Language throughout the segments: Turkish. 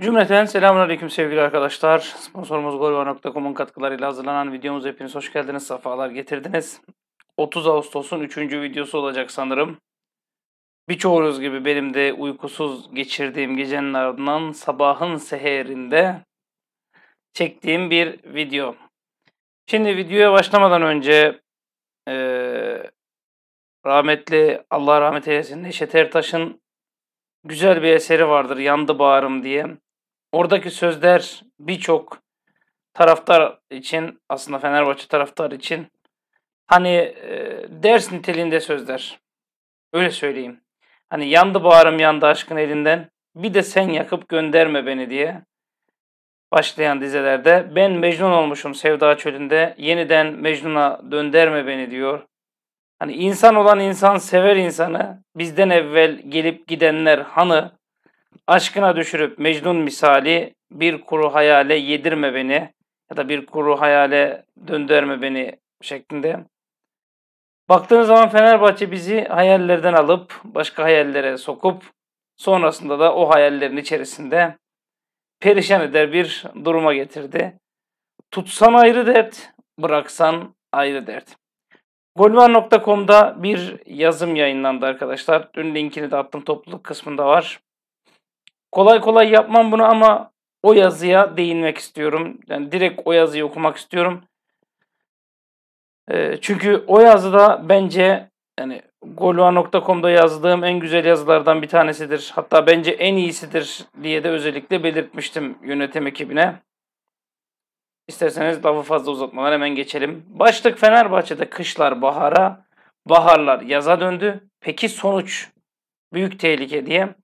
Cümleten selamun aleyküm sevgili arkadaşlar. Sponsorumuz golva.com'un katkılarıyla hazırlanan videomuz hepiniz hoş geldiniz, sefalar getirdiniz. 30 Ağustos'un 3. videosu olacak sanırım. Birçoğunuz gibi benim de uykusuz geçirdiğim gecenin ardından sabahın seherinde çektiğim bir video. Şimdi videoya başlamadan önce e, rahmetli Allah rahmet eylesin Neşet Ertaş'ın güzel bir eseri vardır Yandı Bağrım diye. Oradaki sözler birçok taraftar için aslında Fenerbahçe taraftar için hani e, ders niteliğinde sözler. Öyle söyleyeyim. Hani yandı bağrım yandı aşkın elinden. Bir de sen yakıp gönderme beni diye başlayan dizelerde ben Mecnun olmuşum sevda çölünde yeniden Mecnun'a dönderme beni diyor. Hani insan olan insan sever insanı bizden evvel gelip gidenler hanı Aşkına düşürüp Mecnun misali bir kuru hayale yedirme beni ya da bir kuru hayale döndürme beni şeklinde. Baktığınız zaman Fenerbahçe bizi hayallerden alıp başka hayallere sokup sonrasında da o hayallerin içerisinde perişan eder bir duruma getirdi. Tutsan ayrı dert, bıraksan ayrı dert. Golvar.com'da bir yazım yayınlandı arkadaşlar. Dün linkini de attım topluluk kısmında var kolay kolay yapmam bunu ama o yazıya değinmek istiyorum. Yani direkt o yazıyı okumak istiyorum. Ee, çünkü o yazıda bence yani golua.com'da yazdığım en güzel yazılardan bir tanesidir. Hatta bence en iyisidir diye de özellikle belirtmiştim yönetim ekibine. İsterseniz lafı fazla uzatmadan hemen geçelim. Başlık Fenerbahçe'de kışlar bahara, baharlar yaza döndü. Peki sonuç büyük tehlike diye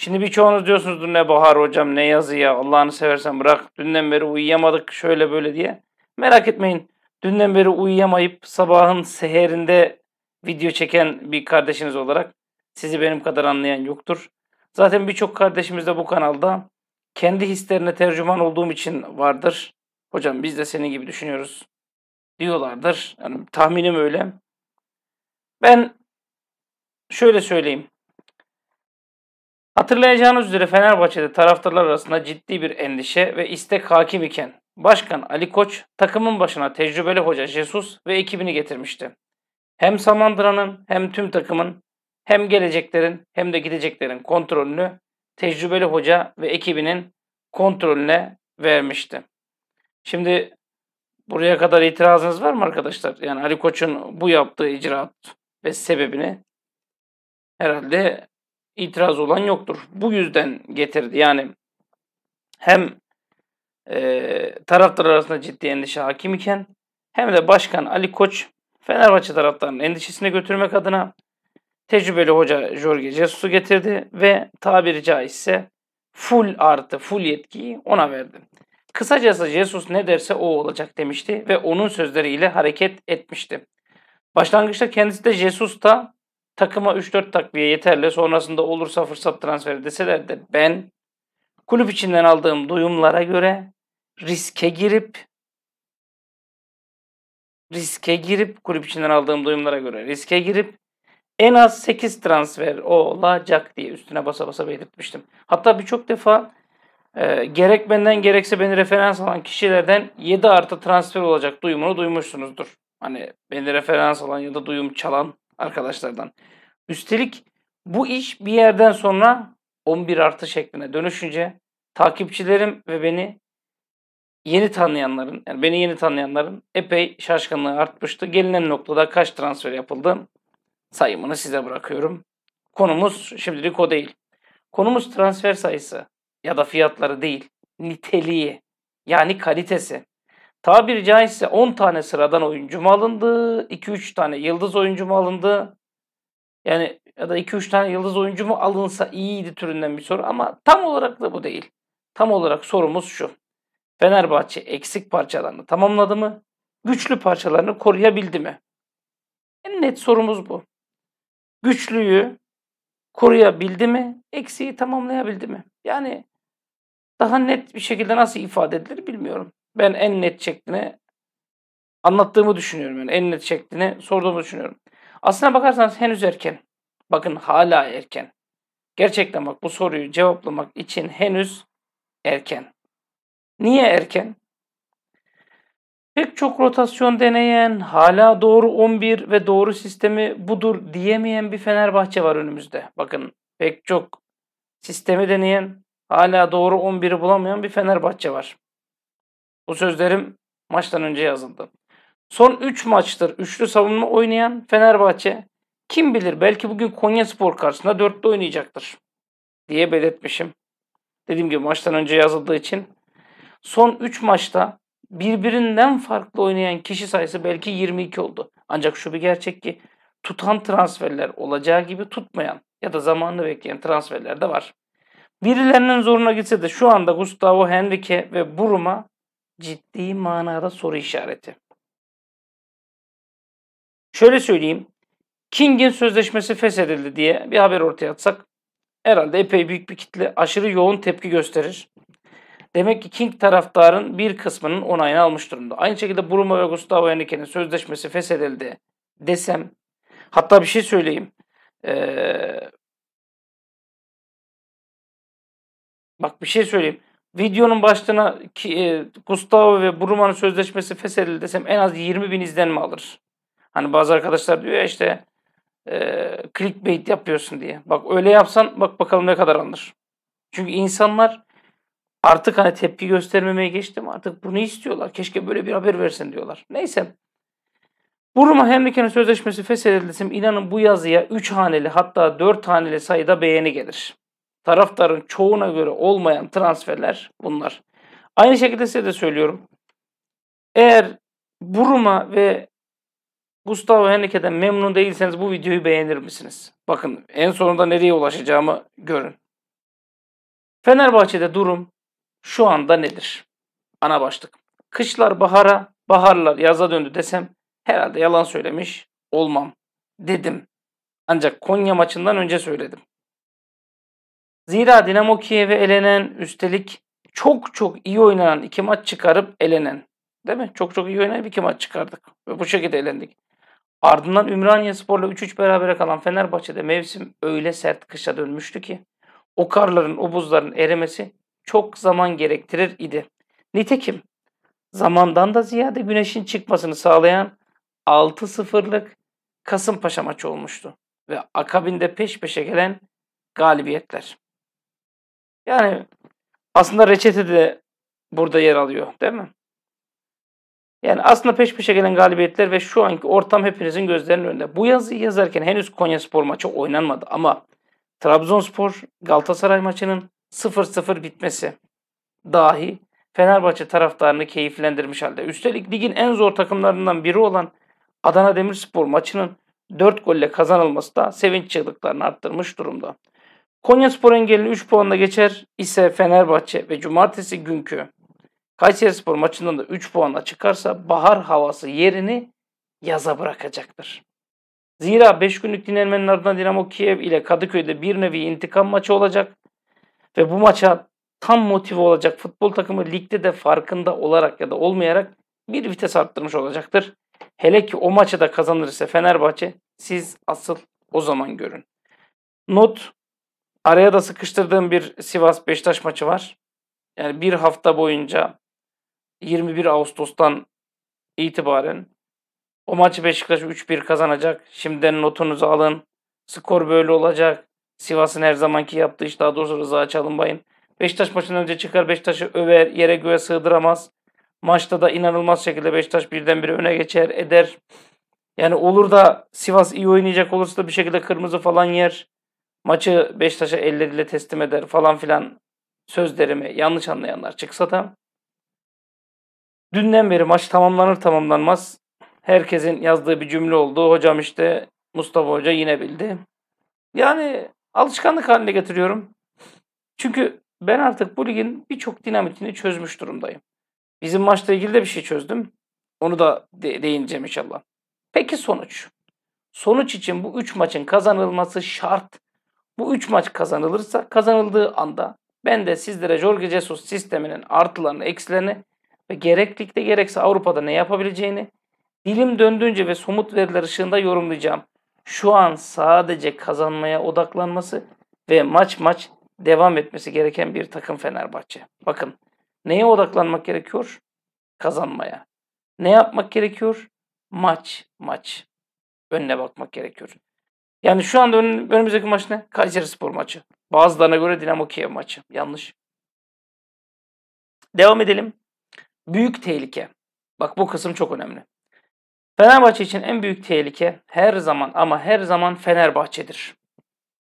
Şimdi birçoğunuz diyorsunuzdur ne Bahar hocam ne yazı ya Allah'ını seversen bırak dünden beri uyuyamadık şöyle böyle diye. Merak etmeyin dünden beri uyuyamayıp sabahın seherinde video çeken bir kardeşiniz olarak sizi benim kadar anlayan yoktur. Zaten birçok kardeşimiz de bu kanalda kendi hislerine tercüman olduğum için vardır. Hocam biz de senin gibi düşünüyoruz diyorlardır. Yani tahminim öyle. Ben şöyle söyleyeyim. Hatırlayacağınız üzere Fenerbahçe'de taraftarlar arasında ciddi bir endişe ve istek hakim iken Başkan Ali Koç takımın başına tecrübeli hoca Jesus ve ekibini getirmişti. Hem Samandıra'nın hem tüm takımın hem geleceklerin hem de gideceklerin kontrolünü tecrübeli hoca ve ekibinin kontrolüne vermişti. Şimdi buraya kadar itirazınız var mı arkadaşlar? Yani Ali Koç'un bu yaptığı icraat ve sebebini herhalde itiraz olan yoktur. Bu yüzden getirdi. Yani hem e, taraftar arasında ciddi endişe hakim iken hem de başkan Ali Koç Fenerbahçe taraftarının endişesine götürmek adına tecrübeli hoca Jorge Jesus'u getirdi ve tabiri caizse full artı full yetkiyi ona verdi. Kısacası Jesus ne derse o olacak demişti ve onun sözleriyle hareket etmişti. Başlangıçta kendisi de Jesus da takıma 3-4 takviye yeterli sonrasında olursa fırsat transferi deseler de ben kulüp içinden aldığım duyumlara göre riske girip riske girip kulüp içinden aldığım duyumlara göre riske girip en az 8 transfer olacak diye üstüne basa basa belirtmiştim. Hatta birçok defa e, gerek benden gerekse beni referans alan kişilerden 7 artı transfer olacak duyumunu duymuşsunuzdur. Hani beni referans alan ya da duyum çalan arkadaşlardan. Üstelik bu iş bir yerden sonra 11 artı şekline dönüşünce takipçilerim ve beni yeni tanıyanların, yani beni yeni tanıyanların epey şaşkınlığı artmıştı. Gelinen noktada kaç transfer yapıldı sayımını size bırakıyorum. Konumuz şimdilik o değil. Konumuz transfer sayısı ya da fiyatları değil, niteliği yani kalitesi. Tabiri caizse 10 tane sıradan oyuncu mu alındı? 2-3 tane yıldız oyuncu mu alındı? Yani ya da 2-3 tane yıldız oyuncu mu alınsa iyiydi türünden bir soru ama tam olarak da bu değil. Tam olarak sorumuz şu. Fenerbahçe eksik parçalarını tamamladı mı? Güçlü parçalarını koruyabildi mi? En net sorumuz bu. Güçlüyü koruyabildi mi? Eksiği tamamlayabildi mi? Yani daha net bir şekilde nasıl ifade edilir bilmiyorum. Ben en net şeklini anlattığımı düşünüyorum. Yani en net şeklini sorduğumu düşünüyorum. Aslına bakarsanız henüz erken. Bakın hala erken. Gerçekten bak bu soruyu cevaplamak için henüz erken. Niye erken? Pek çok rotasyon deneyen, hala doğru 11 ve doğru sistemi budur diyemeyen bir Fenerbahçe var önümüzde. Bakın pek çok sistemi deneyen, hala doğru 11'i bulamayan bir Fenerbahçe var. Bu sözlerim maçtan önce yazıldı. Son 3 maçtır üçlü savunma oynayan Fenerbahçe kim bilir belki bugün Konyaspor karşısında dörtlü oynayacaktır diye belirtmişim. Dediğim gibi maçtan önce yazıldığı için son 3 maçta birbirinden farklı oynayan kişi sayısı belki 22 oldu. Ancak şu bir gerçek ki tutan transferler olacağı gibi tutmayan ya da zamanını bekleyen transferler de var. Birilerinin zoruna gitse de şu anda Gustavo Henrique ve Burum'a ciddi manada soru işareti. Şöyle söyleyeyim. King'in sözleşmesi feshedildi diye bir haber ortaya atsak herhalde epey büyük bir kitle aşırı yoğun tepki gösterir. Demek ki King taraftarın bir kısmının onayını almış durumda. Aynı şekilde Bruno ve Gustavo Henrique'nin sözleşmesi feshedildi desem hatta bir şey söyleyeyim. Ee, bak bir şey söyleyeyim. Videonun başlığına e, Gustavo ve Bruma'nın sözleşmesi feshedildi desem en az 20 bin izlenme alır. Hani bazı arkadaşlar diyor ya işte e, clickbait yapıyorsun diye. Bak öyle yapsan bak bakalım ne kadar alır. Çünkü insanlar artık hani tepki göstermemeye geçtim artık bunu istiyorlar. Keşke böyle bir haber versin diyorlar. Neyse. Buruma Henrique'nin sözleşmesi feshedildi desem inanın bu yazıya 3 haneli hatta 4 haneli sayıda beğeni gelir taraftarın çoğuna göre olmayan transferler bunlar. Aynı şekilde size de söylüyorum. Eğer Buruma ve Gustavo Henrique'den memnun değilseniz bu videoyu beğenir misiniz? Bakın en sonunda nereye ulaşacağımı görün. Fenerbahçe'de durum şu anda nedir? Ana başlık. Kışlar bahara, baharlar yaza döndü desem herhalde yalan söylemiş olmam dedim. Ancak Konya maçından önce söyledim. Zira Dinamo Kiev'e elenen üstelik çok çok iyi oynanan iki maç çıkarıp elenen. Değil mi? Çok çok iyi oynayıp iki maç çıkardık. Ve bu şekilde elendik. Ardından Ümraniye Spor'la 3-3 berabere kalan Fenerbahçe'de mevsim öyle sert kışa dönmüştü ki o karların, o buzların erimesi çok zaman gerektirir idi. Nitekim zamandan da ziyade güneşin çıkmasını sağlayan 6-0'lık Kasımpaşa maçı olmuştu ve akabinde peş peşe gelen galibiyetler. Yani aslında reçete de burada yer alıyor değil mi? Yani aslında peş peşe gelen galibiyetler ve şu anki ortam hepinizin gözlerinin önünde. Bu yazıyı yazarken henüz Konyaspor maçı oynanmadı ama Trabzonspor Galatasaray maçının 0-0 bitmesi dahi Fenerbahçe taraftarını keyiflendirmiş halde. Üstelik ligin en zor takımlarından biri olan Adana Demirspor maçının 4 golle kazanılması da sevinç çığlıklarını arttırmış durumda. Konyaspor engelli 3 puanla geçer ise Fenerbahçe ve cumartesi günkü Kayseri Spor maçından da 3 puanla çıkarsa bahar havası yerini yaza bırakacaktır. Zira 5 günlük dinlenmenin ardından Dinamo Kiev ile Kadıköy'de bir nevi intikam maçı olacak ve bu maça tam motive olacak futbol takımı ligde de farkında olarak ya da olmayarak bir vites arttırmış olacaktır. Hele ki o maçı da kazanırsa Fenerbahçe siz asıl o zaman görün. Not Araya da sıkıştırdığım bir Sivas Beşiktaş maçı var. Yani bir hafta boyunca 21 Ağustos'tan itibaren o maçı Beşiktaş 3-1 kazanacak. Şimdiden notunuzu alın. Skor böyle olacak. Sivas'ın her zamanki yaptığı iş daha doğrusu Rıza Çalınbay'ın. Beşiktaş maçından önce çıkar Beşiktaş'ı över yere göğe sığdıramaz. Maçta da inanılmaz şekilde Beşiktaş birdenbire öne geçer eder. Yani olur da Sivas iyi oynayacak olursa da bir şekilde kırmızı falan yer maçı Beşiktaş'a elleriyle teslim eder falan filan sözlerimi yanlış anlayanlar çıksa da dünden beri maç tamamlanır tamamlanmaz herkesin yazdığı bir cümle oldu. Hocam işte Mustafa Hoca yine bildi. Yani alışkanlık haline getiriyorum. Çünkü ben artık bu ligin birçok dinamitini çözmüş durumdayım. Bizim maçla ilgili de bir şey çözdüm. Onu da de- değineceğim inşallah. Peki sonuç? Sonuç için bu 3 maçın kazanılması şart. Bu 3 maç kazanılırsa kazanıldığı anda ben de sizlere Jorge Jesus sisteminin artılarını, eksilerini ve gereklikte gerekse Avrupa'da ne yapabileceğini dilim döndüğünce ve somut veriler ışığında yorumlayacağım. Şu an sadece kazanmaya odaklanması ve maç maç devam etmesi gereken bir takım Fenerbahçe. Bakın neye odaklanmak gerekiyor? Kazanmaya. Ne yapmak gerekiyor? Maç maç. Önüne bakmak gerekiyor. Yani şu anda ön, önümüzdeki maç ne? Kayseri Spor maçı. Bazılarına göre Dinamo Kiev maçı. Yanlış. Devam edelim. Büyük tehlike. Bak bu kısım çok önemli. Fenerbahçe için en büyük tehlike her zaman ama her zaman Fenerbahçe'dir.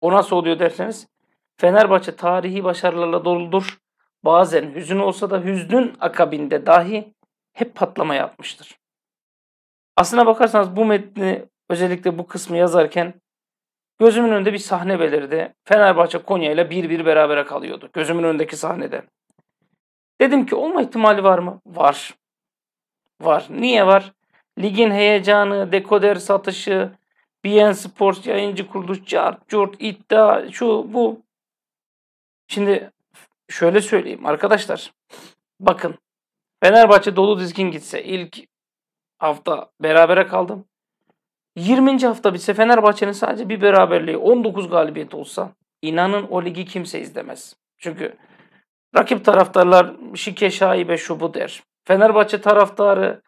O nasıl oluyor derseniz Fenerbahçe tarihi başarılarla doludur. Bazen hüzün olsa da hüznün akabinde dahi hep patlama yapmıştır. Aslına bakarsanız bu metni özellikle bu kısmı yazarken Gözümün önünde bir sahne belirdi. Fenerbahçe Konya ile bir bir berabere kalıyordu. Gözümün önündeki sahnede. Dedim ki olma ihtimali var mı? Var. Var. Niye var? Ligin heyecanı, dekoder satışı, BN Sports yayıncı kuruluş, cart, curt, iddia, şu bu. Şimdi şöyle söyleyeyim arkadaşlar. Bakın Fenerbahçe dolu dizgin gitse ilk hafta berabere kaldım. 20. hafta bitse Fenerbahçe'nin sadece bir beraberliği 19 galibiyet olsa inanın o ligi kimse izlemez. Çünkü rakip taraftarlar şike şaibe şu bu der. Fenerbahçe taraftarı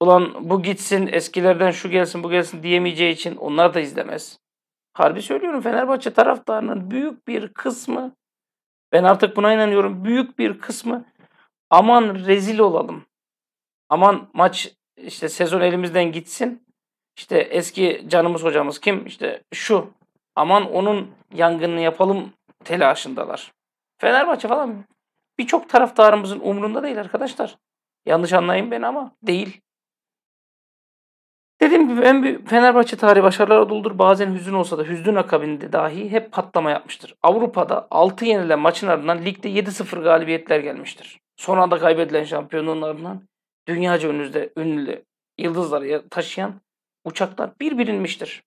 ulan bu gitsin eskilerden şu gelsin bu gelsin diyemeyeceği için onlar da izlemez. Harbi söylüyorum Fenerbahçe taraftarının büyük bir kısmı ben artık buna inanıyorum büyük bir kısmı aman rezil olalım. Aman maç işte sezon elimizden gitsin işte eski canımız hocamız kim? İşte şu. Aman onun yangınını yapalım telaşındalar. Fenerbahçe falan birçok taraftarımızın umrunda değil arkadaşlar. Yanlış anlayın beni ama değil. Dediğim gibi en büyük Fenerbahçe tarihi başarılara doludur. Bazen hüzün olsa da hüzün akabinde dahi hep patlama yapmıştır. Avrupa'da 6 yenilen maçın ardından ligde 7-0 galibiyetler gelmiştir. Son anda kaybedilen şampiyonluğun ardından dünyaca önünüzde ünlü yıldızları taşıyan uçaklar bir birinmiştir.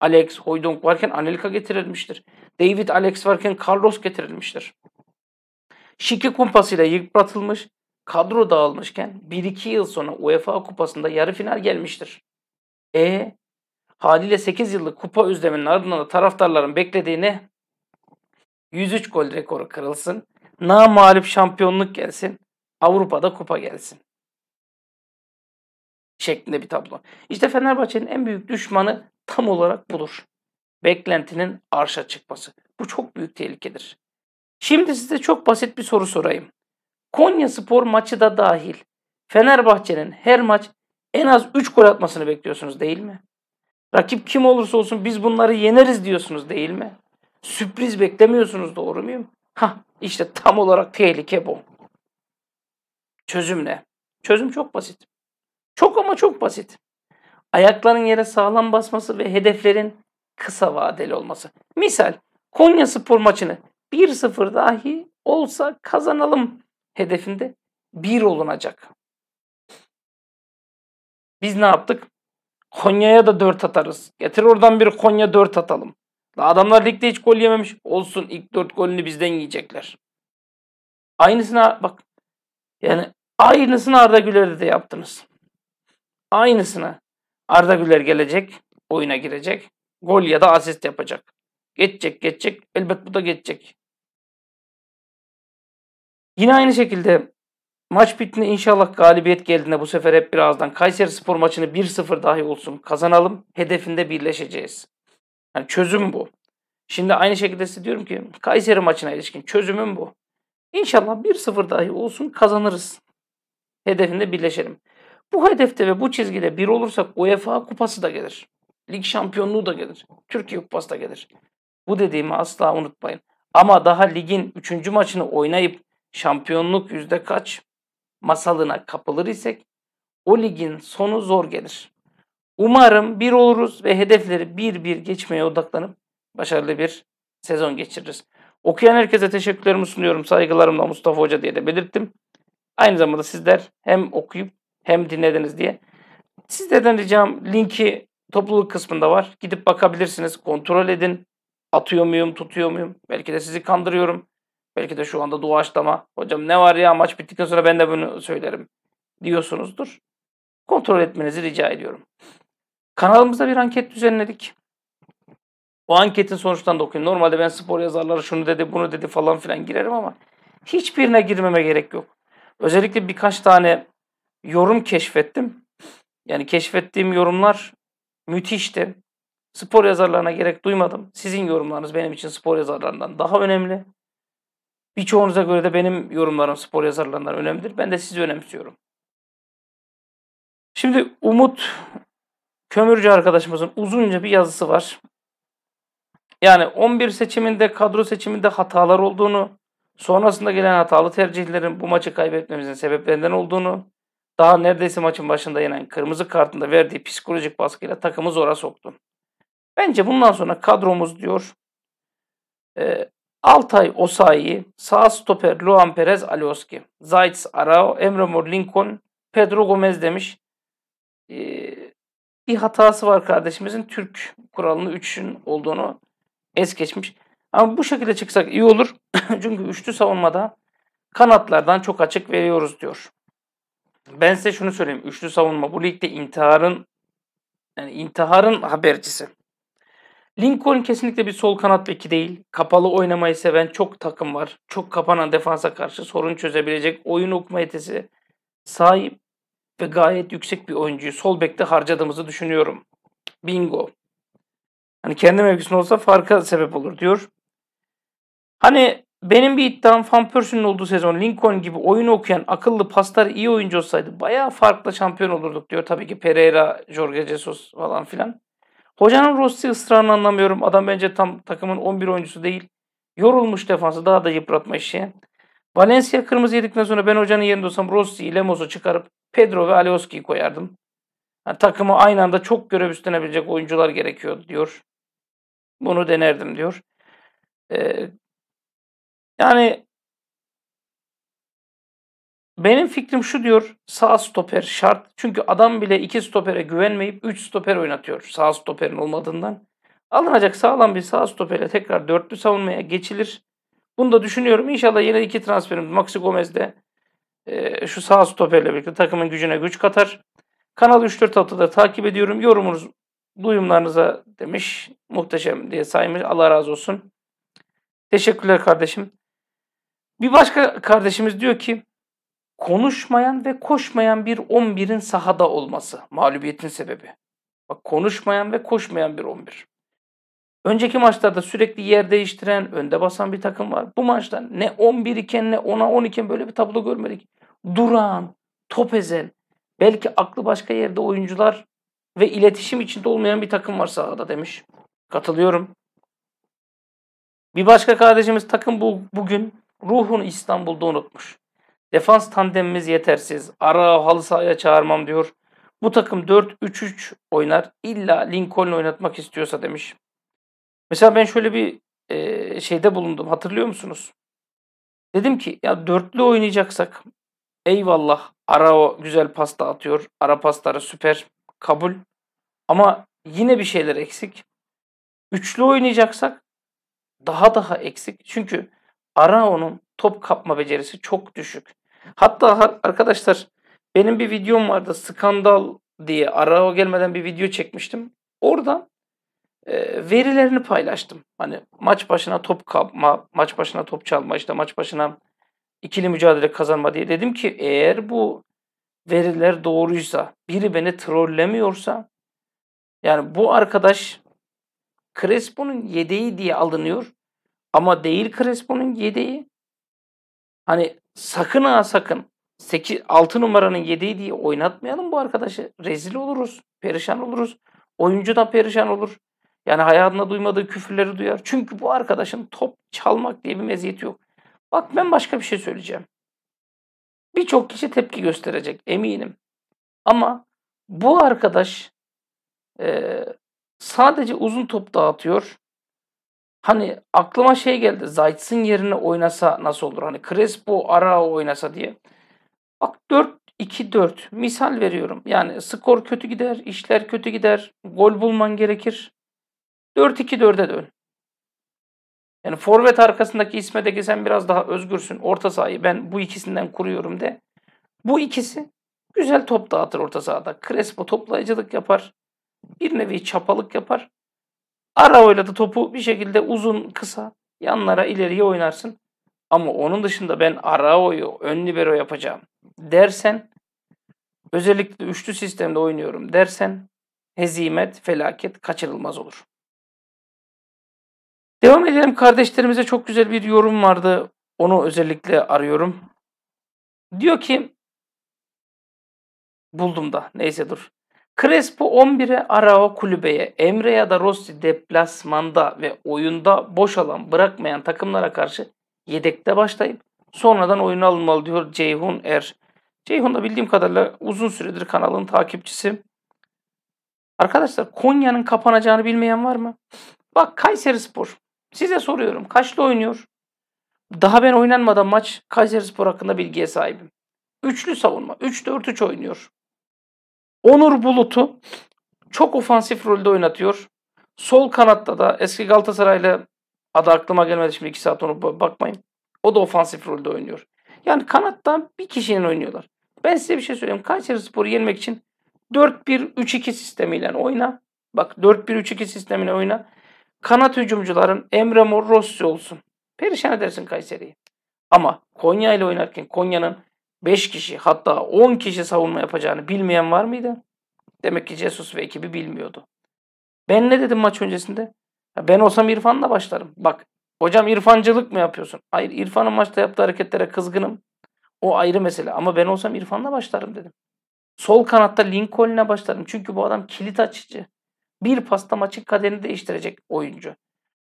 Alex, Hoydonk varken Anelka getirilmiştir. David Alex varken Carlos getirilmiştir. Şike kumpasıyla yıpratılmış, kadro dağılmışken 1-2 yıl sonra UEFA kupasında yarı final gelmiştir. E haliyle 8 yıllık kupa özleminin ardından da taraftarların beklediğini 103 gol rekoru kırılsın, na mağlup şampiyonluk gelsin, Avrupa'da kupa gelsin şeklinde bir tablo. İşte Fenerbahçe'nin en büyük düşmanı tam olarak budur. Beklentinin arşa çıkması. Bu çok büyük tehlikedir. Şimdi size çok basit bir soru sorayım. Konya Spor maçı da dahil Fenerbahçe'nin her maç en az 3 gol atmasını bekliyorsunuz değil mi? Rakip kim olursa olsun biz bunları yeneriz diyorsunuz değil mi? Sürpriz beklemiyorsunuz doğru muyum? Ha işte tam olarak tehlike bu. Çözüm ne? Çözüm çok basit. Çok ama çok basit. Ayakların yere sağlam basması ve hedeflerin kısa vadeli olması. Misal Konya spor maçını 1-0 dahi olsa kazanalım hedefinde 1 olunacak. Biz ne yaptık? Konya'ya da 4 atarız. Getir oradan bir Konya 4 atalım. Daha adamlar ligde hiç gol yememiş. Olsun ilk 4 golünü bizden yiyecekler. Aynısını bak. Yani aynısını Arda Güler'de de yaptınız. Aynısını Arda Güler gelecek, oyuna girecek, gol ya da asist yapacak. Geçecek, geçecek, elbet bu da geçecek. Yine aynı şekilde maç bittiğinde inşallah galibiyet geldiğinde bu sefer hep birazdan Kayseri Spor maçını 1-0 dahi olsun kazanalım. Hedefinde birleşeceğiz. Yani çözüm bu. Şimdi aynı şekilde size diyorum ki Kayseri maçına ilişkin çözümüm bu. İnşallah 1-0 dahi olsun kazanırız. Hedefinde birleşelim. Bu hedefte ve bu çizgide bir olursak UEFA kupası da gelir. Lig şampiyonluğu da gelir. Türkiye kupası da gelir. Bu dediğimi asla unutmayın. Ama daha ligin 3. maçını oynayıp şampiyonluk yüzde kaç masalına kapılır isek o ligin sonu zor gelir. Umarım bir oluruz ve hedefleri bir bir geçmeye odaklanıp başarılı bir sezon geçiririz. Okuyan herkese teşekkürlerimi sunuyorum. Saygılarımla Mustafa Hoca diye de belirttim. Aynı zamanda sizler hem okuyup hem dinlediniz diye. Sizden ricam linki topluluk kısmında var. Gidip bakabilirsiniz. Kontrol edin. Atıyor muyum, tutuyor muyum? Belki de sizi kandırıyorum. Belki de şu anda doğaçlama. Hocam ne var ya maç bittikten sonra ben de bunu söylerim diyorsunuzdur. Kontrol etmenizi rica ediyorum. Kanalımızda bir anket düzenledik. O anketin sonuçlarını da okuyun. Normalde ben spor yazarları şunu dedi, bunu dedi falan filan girerim ama hiçbirine girmeme gerek yok. Özellikle birkaç tane yorum keşfettim. Yani keşfettiğim yorumlar müthişti. Spor yazarlarına gerek duymadım. Sizin yorumlarınız benim için spor yazarlarından daha önemli. Birçoğunuza göre de benim yorumlarım spor yazarlarından önemlidir. Ben de sizi önemsiyorum. Şimdi Umut Kömürcü arkadaşımızın uzunca bir yazısı var. Yani 11 seçiminde, kadro seçiminde hatalar olduğunu, sonrasında gelen hatalı tercihlerin bu maçı kaybetmemizin sebeplerinden olduğunu, daha neredeyse maçın başında yenen kırmızı kartında verdiği psikolojik baskıyla takımı zora soktu. Bence bundan sonra kadromuz diyor. E, Altay Osayi, sağ stoper Luan Perez Alioski, Zaitz Arao, Emre Mor Lincoln, Pedro Gomez demiş. E, bir hatası var kardeşimizin Türk kuralını 3'ün olduğunu es geçmiş. Ama bu şekilde çıksak iyi olur. Çünkü üçlü savunmada kanatlardan çok açık veriyoruz diyor ben size şunu söyleyeyim. Üçlü savunma bu ligde intiharın yani intiharın habercisi. Lincoln kesinlikle bir sol kanat beki değil. Kapalı oynamayı seven çok takım var. Çok kapanan defansa karşı sorun çözebilecek oyun okuma yetisi sahip ve gayet yüksek bir oyuncuyu sol bekte harcadığımızı düşünüyorum. Bingo. Hani kendi mevkisinde olsa farka sebep olur diyor. Hani benim bir iddiam Van Persie'nin olduğu sezon Lincoln gibi oyun okuyan akıllı paslar iyi oyuncu olsaydı bayağı farklı şampiyon olurduk diyor. Tabii ki Pereira, Jorge Jesus falan filan. Hocanın Rossi ısrarını anlamıyorum. Adam bence tam takımın 11 oyuncusu değil. Yorulmuş defansı daha da yıpratma işi. Valencia kırmızı yedikten sonra ben hocanın yerinde olsam Rossi, Lemos'u çıkarıp Pedro ve Alioski'yi koyardım. Yani takımı aynı anda çok görev üstlenebilecek oyuncular gerekiyor diyor. Bunu denerdim diyor. Ee, yani benim fikrim şu diyor sağ stoper şart. Çünkü adam bile iki stopere güvenmeyip üç stoper oynatıyor sağ stoperin olmadığından. Alınacak sağlam bir sağ stoperle tekrar dörtlü savunmaya geçilir. Bunu da düşünüyorum. İnşallah yine iki transferimiz Maxi Gomez de e, şu sağ stoperle birlikte takımın gücüne güç katar. Kanal 3-4 haftada takip ediyorum. Yorumunuz, duyumlarınıza demiş. Muhteşem diye saymış. Allah razı olsun. Teşekkürler kardeşim. Bir başka kardeşimiz diyor ki konuşmayan ve koşmayan bir 11'in sahada olması mağlubiyetin sebebi. Bak konuşmayan ve koşmayan bir 11. Önceki maçlarda sürekli yer değiştiren, önde basan bir takım var. Bu maçta ne 11 iken ne 10'a 10 iken böyle bir tablo görmedik. Duran, top ezen, belki aklı başka yerde oyuncular ve iletişim içinde olmayan bir takım var sahada demiş. Katılıyorum. Bir başka kardeşimiz takım bu, bugün ruhunu İstanbul'da unutmuş. Defans tandemimiz yetersiz. Ara halı sahaya çağırmam diyor. Bu takım 4-3-3 oynar. İlla Lincoln oynatmak istiyorsa demiş. Mesela ben şöyle bir e, şeyde bulundum. Hatırlıyor musunuz? Dedim ki ya dörtlü oynayacaksak eyvallah Arao güzel pasta atıyor. Ara pasları süper. Kabul. Ama yine bir şeyler eksik. Üçlü oynayacaksak daha daha eksik. Çünkü Arao'nun top kapma becerisi çok düşük. Hatta arkadaşlar benim bir videom vardı skandal diye Arao gelmeden bir video çekmiştim. Orada e, verilerini paylaştım. Hani maç başına top kapma, maç başına top çalma, işte maç başına ikili mücadele kazanma diye dedim ki eğer bu veriler doğruysa, biri beni trollemiyorsa yani bu arkadaş Crespo'nun yedeği diye alınıyor ama değil Crespo'nun yedeği. Hani sakın ha sakın 8, 6 numaranın yedeği diye oynatmayalım bu arkadaşı. Rezil oluruz. Perişan oluruz. Oyuncu da perişan olur. Yani hayatında duymadığı küfürleri duyar. Çünkü bu arkadaşın top çalmak diye bir meziyeti yok. Bak ben başka bir şey söyleyeceğim. Birçok kişi tepki gösterecek eminim. Ama bu arkadaş e, sadece uzun top dağıtıyor. Hani aklıma şey geldi. Zayt'sın yerine oynasa nasıl olur? Hani Crespo ara oynasa diye. Bak 4-2-4 misal veriyorum. Yani skor kötü gider, işler kötü gider, gol bulman gerekir. 4-2-4'e dön. Yani forvet arkasındaki isme de sen biraz daha özgürsün. Orta sahayı ben bu ikisinden kuruyorum de. Bu ikisi güzel top dağıtır orta sahada. Crespo toplayıcılık yapar. Bir nevi çapalık yapar. Ara oyladı topu bir şekilde uzun kısa yanlara ileriye oynarsın. Ama onun dışında ben Ara oyu ön libero yapacağım dersen özellikle üçlü sistemde oynuyorum dersen hezimet, felaket kaçırılmaz olur. Devam edelim kardeşlerimize çok güzel bir yorum vardı. Onu özellikle arıyorum. Diyor ki buldum da neyse dur. Crespo 11'e, Arao kulübeye, Emre ya da Rossi deplasmanda ve oyunda boş alan bırakmayan takımlara karşı yedekte başlayıp sonradan oyuna alınmalı diyor Ceyhun Er. Ceyhun da bildiğim kadarıyla uzun süredir kanalın takipçisi. Arkadaşlar Konya'nın kapanacağını bilmeyen var mı? Bak Kayseri Spor. Size soruyorum. Kaçlı oynuyor? Daha ben oynanmadan maç Kayseri Spor hakkında bilgiye sahibim. Üçlü savunma. 3-4-3 oynuyor. Onur Bulut'u çok ofansif rolde oynatıyor. Sol kanatta da eski Galatasaray'la adı aklıma gelmedi şimdi 2 saat onu bakmayın. O da ofansif rolde oynuyor. Yani kanattan bir kişinin oynuyorlar. Ben size bir şey söyleyeyim. Kayseri Spor'u yenmek için 4-1-3-2 sistemiyle oyna. Bak 4-1-3-2 sistemine oyna. Kanat hücumcuların Emre Mor Rossi olsun. Perişan edersin Kayseri'yi. Ama Konya ile oynarken Konya'nın 5 kişi hatta 10 kişi savunma yapacağını bilmeyen var mıydı? Demek ki Jesus ve ekibi bilmiyordu. Ben ne dedim maç öncesinde? Ya ben olsam İrfan'la başlarım. Bak hocam İrfancılık mı yapıyorsun? Hayır İrfan'ın maçta yaptığı hareketlere kızgınım. O ayrı mesele ama ben olsam İrfan'la başlarım dedim. Sol kanatta Lincoln'e başlarım. Çünkü bu adam kilit açıcı. Bir pasta maçın kaderini değiştirecek oyuncu.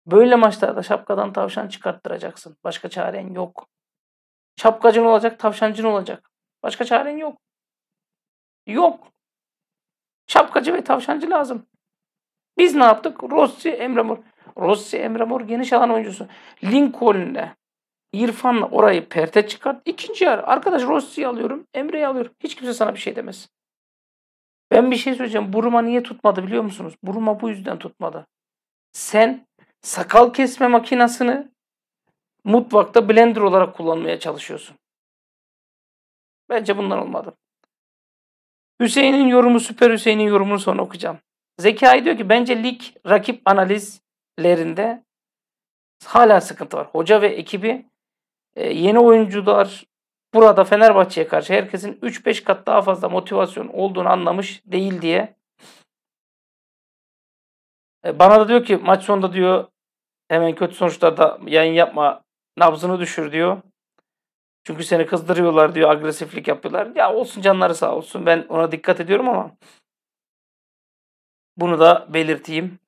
Böyle maçlarda şapkadan tavşan çıkarttıracaksın. Başka çaren yok. Şapkacın olacak, tavşancın olacak. Başka çaren yok. Yok. Şapkacı ve tavşancı lazım. Biz ne yaptık? Rossi, Emre Mor. Rossi, Emre Mor geniş alan oyuncusu. Lincoln'le, İrfan'la orayı perte çıkart. İkinci yer. Arkadaş Rossi'yi alıyorum, Emre'yi alıyorum. Hiç kimse sana bir şey demez. Ben bir şey söyleyeceğim. Buruma niye tutmadı biliyor musunuz? Buruma bu yüzden tutmadı. Sen sakal kesme makinasını mutfakta blender olarak kullanmaya çalışıyorsun. Bence bunlar olmadı. Hüseyin'in yorumu Süper Hüseyin'in yorumunu sonra okuyacağım. Zekai diyor ki bence lig rakip analizlerinde hala sıkıntı var. Hoca ve ekibi e, yeni oyuncular burada Fenerbahçe'ye karşı herkesin 3-5 kat daha fazla motivasyon olduğunu anlamış değil diye. E, bana da diyor ki maç sonunda diyor hemen kötü sonuçlarda yayın yapma nabzını düşür diyor. Çünkü seni kızdırıyorlar diyor, agresiflik yapıyorlar. Ya olsun canları sağ olsun. Ben ona dikkat ediyorum ama bunu da belirteyim.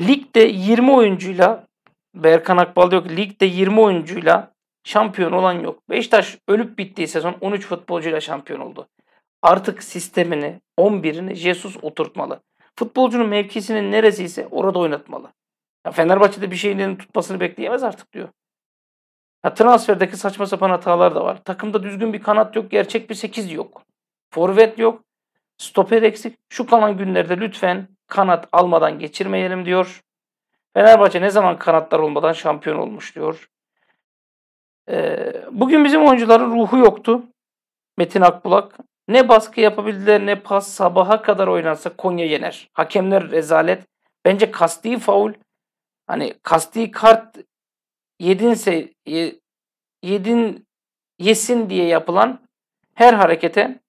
Ligde 20 oyuncuyla Berkan Akbal diyor ki ligde 20 oyuncuyla şampiyon olan yok. Beşiktaş ölüp bittiği sezon 13 futbolcuyla şampiyon oldu. Artık sistemini 11'ini Jesus oturtmalı. Futbolcunun mevkisinin neresi ise orada oynatmalı. Ya Fenerbahçe'de bir şeyin tutmasını bekleyemez artık diyor. Ya transferdeki saçma sapan hatalar da var. Takımda düzgün bir kanat yok, gerçek bir 8 yok. Forvet yok, stoper eksik. Şu kalan günlerde lütfen kanat almadan geçirmeyelim diyor. Fenerbahçe ne zaman kanatlar olmadan şampiyon olmuş diyor. Ee, bugün bizim oyuncuların ruhu yoktu. Metin Akbulak. Ne baskı yapabildiler ne pas sabaha kadar oynansa Konya yener. Hakemler rezalet. Bence kasti faul. Hani kasti kart yedinse yedin yesin diye yapılan her harekete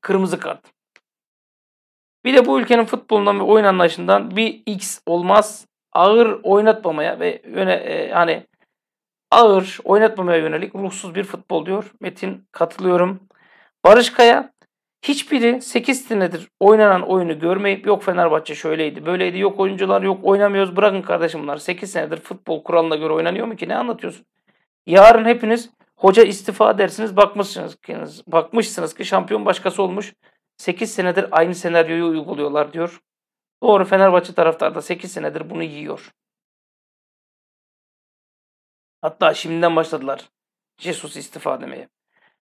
kırmızı kart. Bir de bu ülkenin futbolundan ve oyun anlayışından bir X olmaz. Ağır oynatmamaya ve yöne, e, hani ağır oynatmamaya yönelik ruhsuz bir futbol diyor. Metin katılıyorum. Barış Kaya Hiçbiri 8 senedir oynanan oyunu görmeyip yok Fenerbahçe şöyleydi, böyleydi, yok oyuncular yok oynamıyoruz bırakın kardeşimler bunlar. 8 senedir futbol kuralına göre oynanıyor mu ki ne anlatıyorsun? Yarın hepiniz hoca istifa dersiniz bakmışsınız bakmışsınız ki şampiyon başkası olmuş. 8 senedir aynı senaryoyu uyguluyorlar diyor. Doğru Fenerbahçe taraftarda da 8 senedir bunu yiyor. Hatta şimdiden başladılar. Jesus istifa demeye.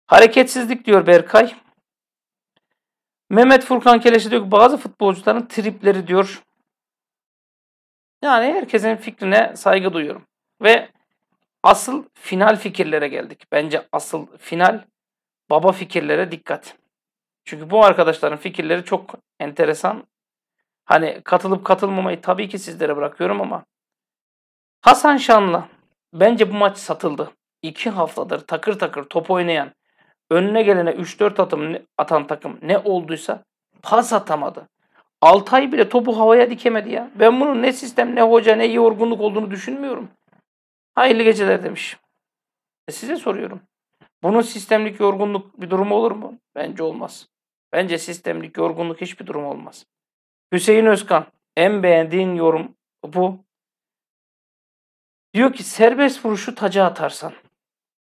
Hareketsizlik diyor Berkay. Mehmet Furkan Keleşi diyor ki bazı futbolcuların tripleri diyor. Yani herkesin fikrine saygı duyuyorum. Ve asıl final fikirlere geldik. Bence asıl final baba fikirlere dikkat. Çünkü bu arkadaşların fikirleri çok enteresan. Hani katılıp katılmamayı tabii ki sizlere bırakıyorum ama Hasan Şanlı bence bu maç satıldı. İki haftadır takır takır top oynayan önüne gelene 3-4 atım atan takım ne olduysa pas atamadı. Altay bile topu havaya dikemedi ya. Ben bunun ne sistem ne hoca ne yorgunluk olduğunu düşünmüyorum. Hayırlı geceler demiş. E size soruyorum. Bunun sistemlik yorgunluk bir durum olur mu? Bence olmaz. Bence sistemlik yorgunluk hiçbir durum olmaz. Hüseyin Özkan en beğendiğin yorum bu. Diyor ki serbest vuruşu taca atarsan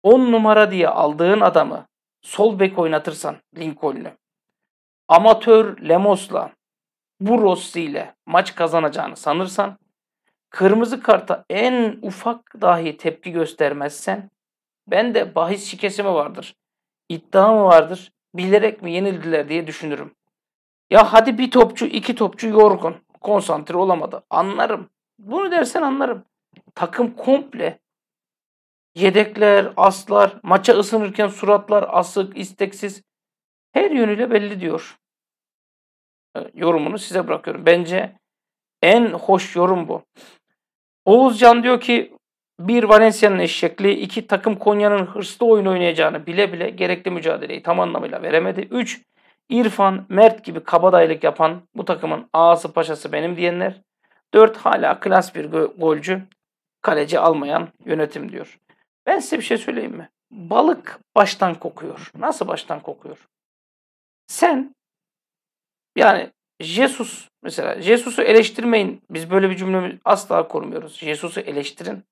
10 numara diye aldığın adamı sol bek oynatırsan Lincoln'ü amatör Lemos'la bu Rossi ile maç kazanacağını sanırsan kırmızı karta en ufak dahi tepki göstermezsen ben de bahis şikesi mi vardır? İddia mı vardır? Bilerek mi yenildiler diye düşünürüm. Ya hadi bir topçu iki topçu yorgun. Konsantre olamadı. Anlarım. Bunu dersen anlarım. Takım komple Yedekler, aslar, maça ısınırken suratlar asık, isteksiz. Her yönüyle belli diyor. Ee, yorumunu size bırakıyorum. Bence en hoş yorum bu. Oğuzcan diyor ki bir Valencia'nın eşekliği, iki takım Konya'nın hırslı oyun oynayacağını bile bile gerekli mücadeleyi tam anlamıyla veremedi. Üç, İrfan, Mert gibi kabadayılık yapan bu takımın ağası paşası benim diyenler. Dört, hala klas bir golcü, kaleci almayan yönetim diyor. Ben size bir şey söyleyeyim mi? Balık baştan kokuyor. Nasıl baştan kokuyor? Sen yani Jesus mesela Jesus'u eleştirmeyin. Biz böyle bir cümlemi asla korumuyoruz. Jesus'u eleştirin.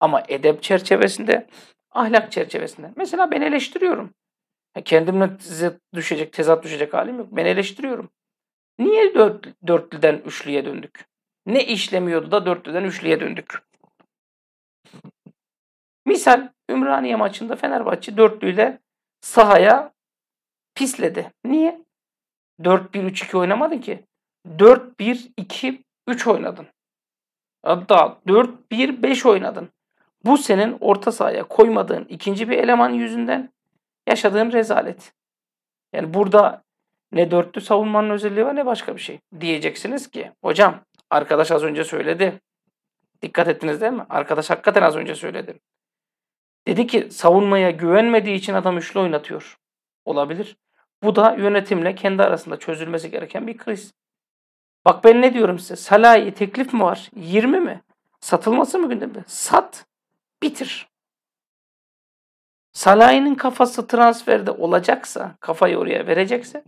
Ama edep çerçevesinde, ahlak çerçevesinde. Mesela ben eleştiriyorum. Kendimle düşecek, tezat düşecek halim yok. Ben eleştiriyorum. Niye dört, dörtlüden üçlüye döndük? Ne işlemiyordu da dörtlüden üçlüye döndük? Misal Ümraniye maçında Fenerbahçe dörtlüyle sahaya pisledi. Niye? 4-1-3-2 oynamadın ki. 4-1-2-3 oynadın. Hatta 4-1-5 oynadın. Bu senin orta sahaya koymadığın ikinci bir eleman yüzünden yaşadığın rezalet. Yani burada ne dörtlü savunmanın özelliği var ne başka bir şey. Diyeceksiniz ki hocam arkadaş az önce söyledi. Dikkat ettiniz değil mi? Arkadaş hakikaten az önce söyledi. Dedi ki savunmaya güvenmediği için adam üçlü oynatıyor. Olabilir. Bu da yönetimle kendi arasında çözülmesi gereken bir kriz. Bak ben ne diyorum size? Salah'ı teklif mi var? 20 mi? Satılması mı gündemde? Sat. Bitir. Salah'ın kafası transferde olacaksa, kafayı oraya verecekse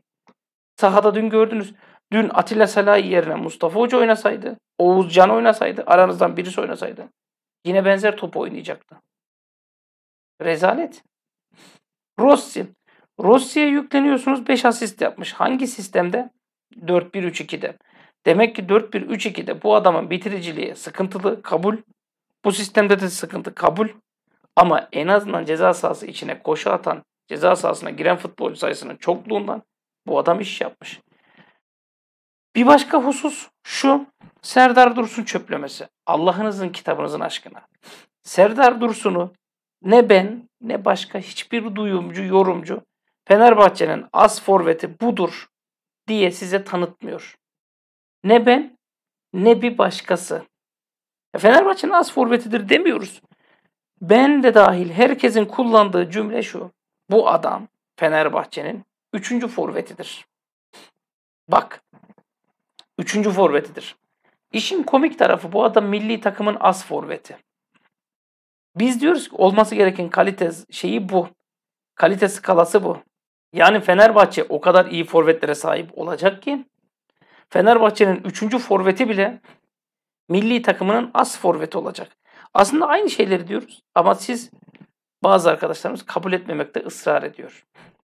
sahada dün gördünüz. Dün Atilla Salah'ı yerine Mustafa Hoca oynasaydı, Oğuzcan oynasaydı, aranızdan birisi oynasaydı yine benzer top oynayacaktı. Rezalet. Rossi. Rossi'ye yükleniyorsunuz 5 asist yapmış. Hangi sistemde? 4-1-3-2'de. Demek ki 4-1-3-2'de bu adamın bitiriciliği sıkıntılı kabul. Bu sistemde de sıkıntı kabul. Ama en azından ceza sahası içine koşu atan, ceza sahasına giren futbolcu sayısının çokluğundan bu adam iş yapmış. Bir başka husus şu. Serdar Dursun çöplemesi. Allah'ınızın kitabınızın aşkına. Serdar Dursun'u ne ben ne başka hiçbir duyumcu, yorumcu Fenerbahçe'nin as forveti budur diye size tanıtmıyor. Ne ben ne bir başkası. E, Fenerbahçe'nin az forvetidir demiyoruz. Ben de dahil herkesin kullandığı cümle şu. Bu adam Fenerbahçe'nin üçüncü forvetidir. Bak. Üçüncü forvetidir. İşin komik tarafı bu adam milli takımın az forveti. Biz diyoruz ki olması gereken kalite şeyi bu. Kalite skalası bu. Yani Fenerbahçe o kadar iyi forvetlere sahip olacak ki Fenerbahçe'nin 3. forveti bile milli takımının as forveti olacak. Aslında aynı şeyleri diyoruz ama siz bazı arkadaşlarımız kabul etmemekte ısrar ediyor.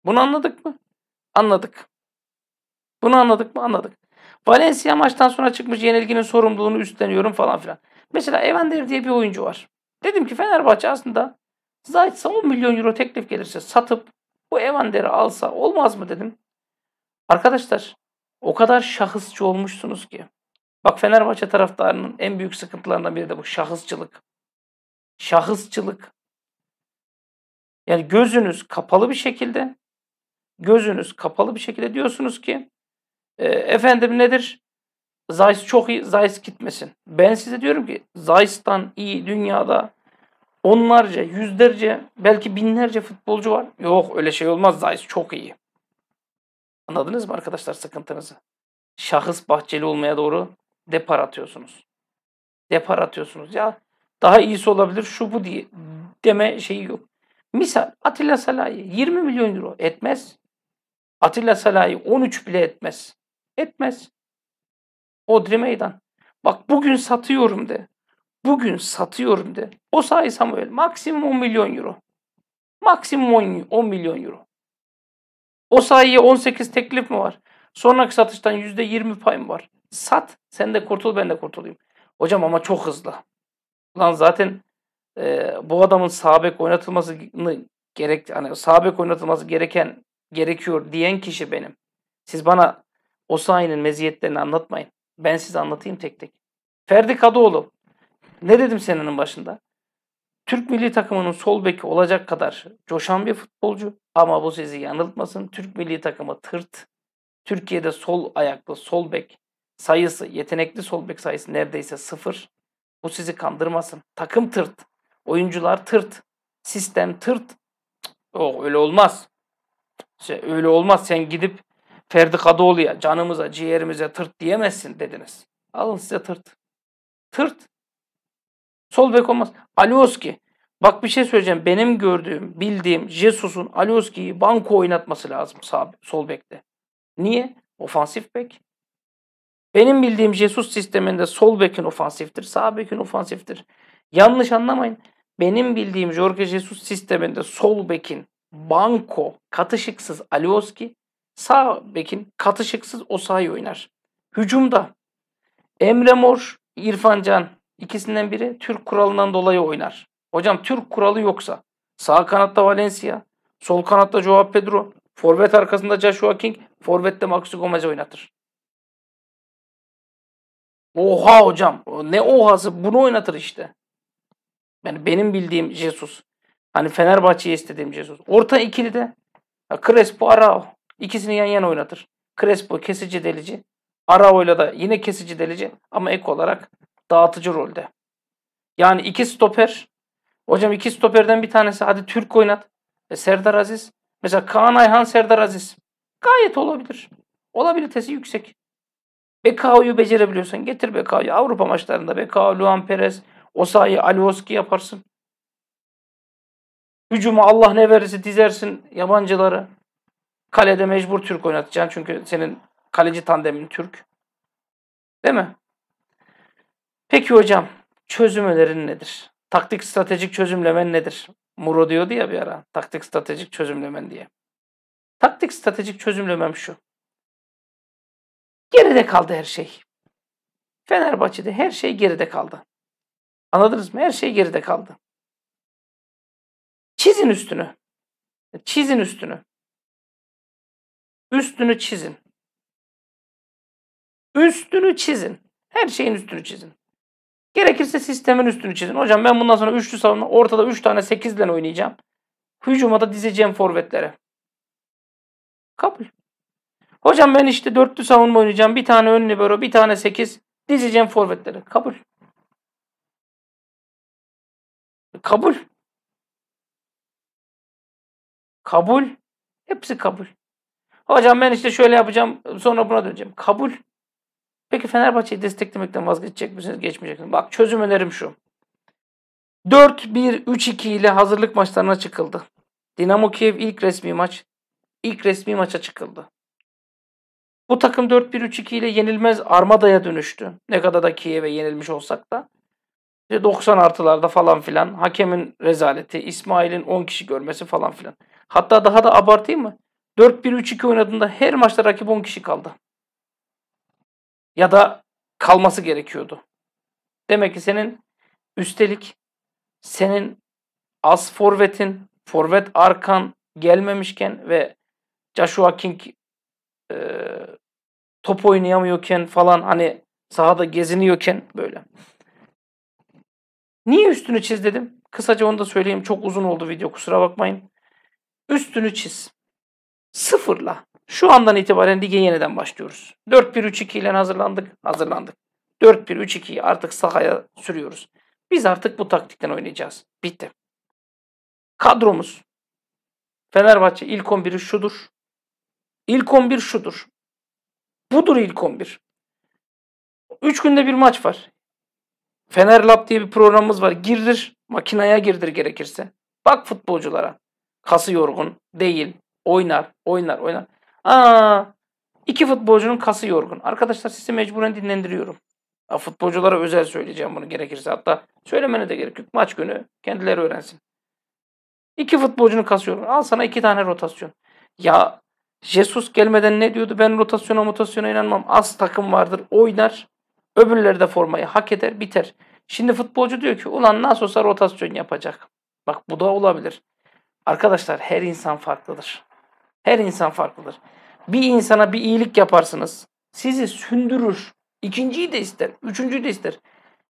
Bunu anladık mı? Anladık. Bunu anladık mı? Anladık. Valencia maçtan sonra çıkmış yenilginin sorumluluğunu üstleniyorum falan filan. Mesela Evander diye bir oyuncu var. Dedim ki Fenerbahçe aslında Zayt'sa 10 milyon euro teklif gelirse satıp bu Evander'i alsa olmaz mı dedim. Arkadaşlar o kadar şahısçı olmuşsunuz ki. Bak Fenerbahçe taraftarının en büyük sıkıntılarından biri de bu şahısçılık. Şahısçılık. Yani gözünüz kapalı bir şekilde gözünüz kapalı bir şekilde diyorsunuz ki e, efendim nedir? Zeiss çok iyi, Zeiss gitmesin. Ben size diyorum ki Zeiss'tan iyi dünyada onlarca, yüzlerce, belki binlerce futbolcu var. Yok öyle şey olmaz. Zeiss çok iyi. Anladınız mı arkadaşlar sıkıntınızı? Şahıs bahçeli olmaya doğru depar atıyorsunuz. Depar atıyorsunuz. Ya daha iyisi olabilir şu bu diye deme şeyi yok. Misal Atilla Salahi 20 milyon euro etmez. Atilla Salahi 13 bile etmez. Etmez. Odri Meydan. Bak bugün satıyorum de. Bugün satıyorum de. O sayı Samuel maksimum 10 milyon euro. Maksimum 10, 10 milyon euro. O sayıya 18 teklif mi var? Sonraki satıştan %20 pay mı var? Sat. Sen de kurtul ben de kurtulayım. Hocam ama çok hızlı. Lan zaten e, bu adamın sabek oynatılmasını gerek hani sabek oynatılması gereken gerekiyor diyen kişi benim. Siz bana o sayının meziyetlerini anlatmayın. Ben size anlatayım tek tek. Ferdi Kadıoğlu. Ne dedim senenin başında? Türk milli takımının sol beki olacak kadar coşan bir futbolcu ama bu sizi yanıltmasın. Türk milli takımı tırt. Türkiye'de sol ayaklı sol bek sayısı, yetenekli sol bek sayısı neredeyse sıfır. Bu sizi kandırmasın. Takım tırt. Oyuncular tırt. Sistem tırt. Oh, öyle olmaz. öyle olmaz. Sen gidip Ferdi Kadıoğlu'ya canımıza ciğerimize tırt diyemezsin dediniz. Alın size tırt. Tırt. Sol bek olmaz. Alioski. Bak bir şey söyleyeceğim. Benim gördüğüm, bildiğim Jesus'un Alioski'yi banko oynatması lazım sağ, sol bekte. Niye? Ofansif bek. Benim bildiğim Jesus sisteminde sol bekin ofansiftir, sağ bekin ofansiftir. Yanlış anlamayın. Benim bildiğim Jorge Jesus sisteminde sol bekin banko, katışıksız Alioski, Sağ bekin katışıksız Osayi oynar. Hücumda Emre Mor, İrfan Can ikisinden biri Türk kuralından dolayı oynar. Hocam Türk kuralı yoksa sağ kanatta Valencia, sol kanatta Joao Pedro, forvet arkasında Joshua King, forvette Maxi Gomez oynatır. Oha hocam. Ne ohası? Bunu oynatır işte. Yani benim bildiğim Jesus. Hani Fenerbahçe'ye istediğim Jesus. Orta ikili de Crespo Arao. İkisini yan yana oynatır. Crespo kesici delici. Arao'yla da yine kesici delici ama ek olarak dağıtıcı rolde. Yani iki stoper. Hocam iki stoperden bir tanesi hadi Türk oynat. E, Serdar Aziz. Mesela Kaan Ayhan Serdar Aziz. Gayet olabilir. Olabilitesi yüksek. BKO'yu becerebiliyorsan getir BKO'yu. Avrupa maçlarında BKO, Luan Perez, Osayi, Alioski yaparsın. Hücuma Allah ne verirse dizersin yabancıları. Kalede mecbur Türk oynatacaksın çünkü senin kaleci tandemin Türk. Değil mi? Peki hocam çözüm önerin nedir? Taktik stratejik çözümlemen nedir? Muro diyordu ya bir ara taktik stratejik çözümlemen diye. Taktik stratejik çözümlemem şu. Geride kaldı her şey. Fenerbahçe'de her şey geride kaldı. Anladınız mı? Her şey geride kaldı. Çizin üstünü. Çizin üstünü. Üstünü çizin. Üstünü çizin. Her şeyin üstünü çizin. Gerekirse sistemin üstünü çizin. Hocam ben bundan sonra üçlü savunma ortada 3 tane 8 ile oynayacağım. Hücuma da dizeceğim forvetlere. Kabul. Hocam ben işte dörtlü savunma oynayacağım. Bir tane ön libero, bir tane 8. Dizeceğim forvetlere. Kabul. Kabul. Kabul. Hepsi kabul. Hocam ben işte şöyle yapacağım sonra buna döneceğim. Kabul. Peki Fenerbahçe'yi desteklemekten vazgeçecek misiniz, geçmeyecek misiniz? Bak çözüm önerim şu. 4-1-3-2 ile hazırlık maçlarına çıkıldı. Dinamo Kiev ilk resmi maç. ilk resmi maça çıkıldı. Bu takım 4-1-3-2 ile yenilmez armadaya dönüştü. Ne kadar da Kiev'e yenilmiş olsak da. İşte 90 artılarda falan filan. Hakemin rezaleti, İsmail'in 10 kişi görmesi falan filan. Hatta daha da abartayım mı? 4-1-3-2 oynadığında her maçta rakip 10 kişi kaldı. Ya da kalması gerekiyordu. Demek ki senin üstelik senin az forvetin, forvet arkan gelmemişken ve Joshua King e, top oynayamıyorken falan hani sahada geziniyorken böyle. Niye üstünü çiz dedim? Kısaca onu da söyleyeyim. Çok uzun oldu video kusura bakmayın. Üstünü çiz. Sıfırla. Şu andan itibaren lige yeniden başlıyoruz. 4-1-3-2 ile hazırlandık. Hazırlandık. 4-1-3-2'yi artık sahaya sürüyoruz. Biz artık bu taktikten oynayacağız. Bitti. Kadromuz. Fenerbahçe ilk 11'i şudur. İlk 11 şudur. Budur ilk 11. 3 günde bir maç var. Fener Lab diye bir programımız var. Girdir. Makinaya girdir gerekirse. Bak futbolculara. Kası yorgun değil. Oynar, oynar, oynar. Aa, iki futbolcunun kası yorgun. Arkadaşlar sizi mecburen dinlendiriyorum. Ya futbolculara özel söyleyeceğim bunu gerekirse. Hatta söylemene de gerek yok. Maç günü kendileri öğrensin. İki futbolcunun kası yorgun. Al sana iki tane rotasyon. Ya Jesus gelmeden ne diyordu? Ben rotasyona mutasyona inanmam. Az takım vardır. Oynar. Öbürleri de formayı hak eder. Biter. Şimdi futbolcu diyor ki ulan nasıl olsa rotasyon yapacak. Bak bu da olabilir. Arkadaşlar her insan farklıdır. Her insan farklıdır. Bir insana bir iyilik yaparsınız. Sizi sündürür. İkinciyi de ister. Üçüncüyü de ister.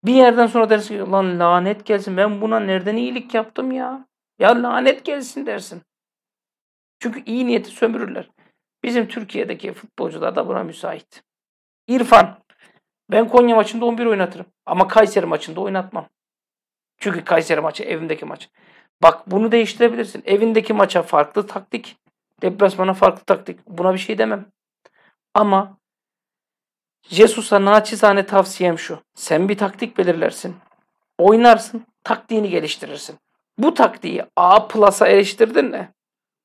Bir yerden sonra dersin ki lan lanet gelsin ben buna nereden iyilik yaptım ya. Ya lanet gelsin dersin. Çünkü iyi niyeti sömürürler. Bizim Türkiye'deki futbolcular da buna müsait. İrfan. Ben Konya maçında 11 oynatırım. Ama Kayseri maçında oynatmam. Çünkü Kayseri maçı evimdeki maç. Bak bunu değiştirebilirsin. Evindeki maça farklı taktik. Deplasmana farklı taktik. Buna bir şey demem. Ama Jesus'a naçizane tavsiyem şu. Sen bir taktik belirlersin. Oynarsın. Taktiğini geliştirirsin. Bu taktiği A plus'a eleştirdin mi?